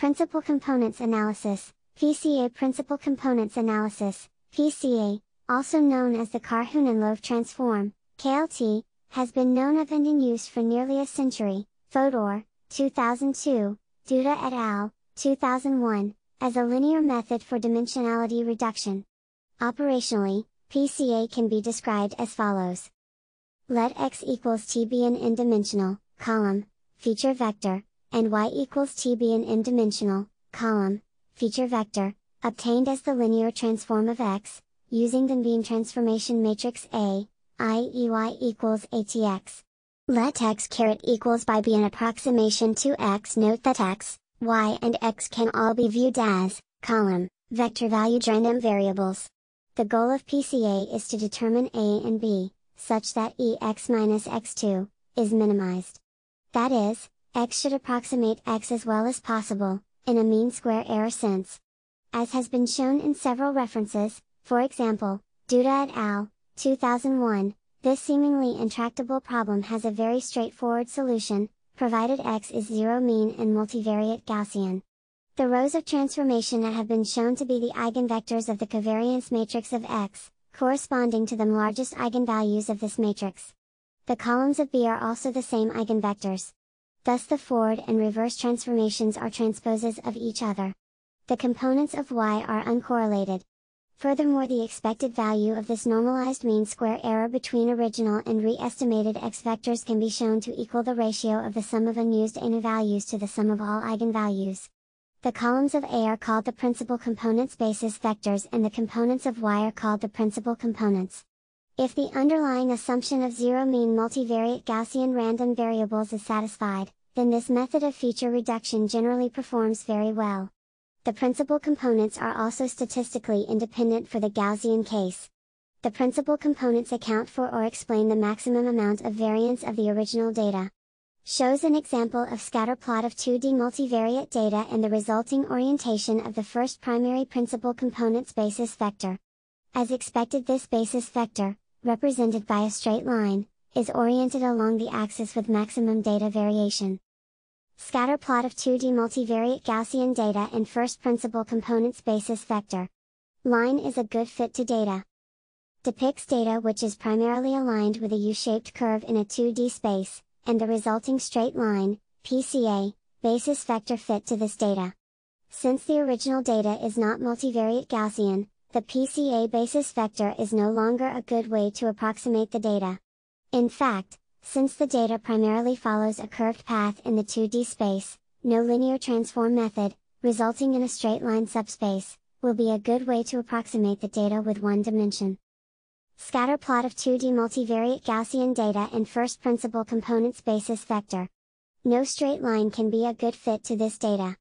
Principal Components Analysis, PCA Principal Components Analysis, PCA, also known as the Carhunen-Löw transform, KLT, has been known of and in use for nearly a century, Fodor, 2002, Duda et al., 2001, as a linear method for dimensionality reduction. Operationally, PCA can be described as follows. Let x equals t be an n-dimensional, column, feature vector, and y equals tb an n-dimensional, column, feature vector, obtained as the linear transform of x, using the Beam transformation matrix A, i.e. y equals atx. Let x caret equals by be an approximation to x. Note that x, y and x can all be viewed as, column, vector valued random variables. The goal of PCA is to determine a and b, such that ex minus x2, is minimized. That is, x should approximate x as well as possible, in a mean square error sense. As has been shown in several references, for example, Duda et al., 2001, this seemingly intractable problem has a very straightforward solution, provided x is zero mean and multivariate Gaussian. The rows of transformation that have been shown to be the eigenvectors of the covariance matrix of X, corresponding to the largest eigenvalues of this matrix. The columns of B are also the same eigenvectors thus the forward and reverse transformations are transposes of each other. The components of y are uncorrelated. Furthermore the expected value of this normalized mean square error between original and re-estimated x vectors can be shown to equal the ratio of the sum of unused ANA values to the sum of all eigenvalues. The columns of A are called the principal components basis vectors and the components of Y are called the principal components. If the underlying assumption of zero mean multivariate Gaussian random variables is satisfied, then this method of feature reduction generally performs very well. The principal components are also statistically independent for the Gaussian case. The principal components account for or explain the maximum amount of variance of the original data. Shows an example of scatter plot of 2D multivariate data and the resulting orientation of the first primary principal component's basis vector. As expected this basis vector, represented by a straight line, is oriented along the axis with maximum data variation. Scatter plot of 2D multivariate Gaussian data in first principle components basis vector. Line is a good fit to data. Depicts data which is primarily aligned with a U-shaped curve in a 2D space, and the resulting straight line, PCA, basis vector fit to this data. Since the original data is not multivariate Gaussian, the PCA basis vector is no longer a good way to approximate the data. In fact, since the data primarily follows a curved path in the 2D space, no linear transform method, resulting in a straight line subspace, will be a good way to approximate the data with one dimension. Scatter plot of 2D multivariate Gaussian data and first principle components basis vector. No straight line can be a good fit to this data.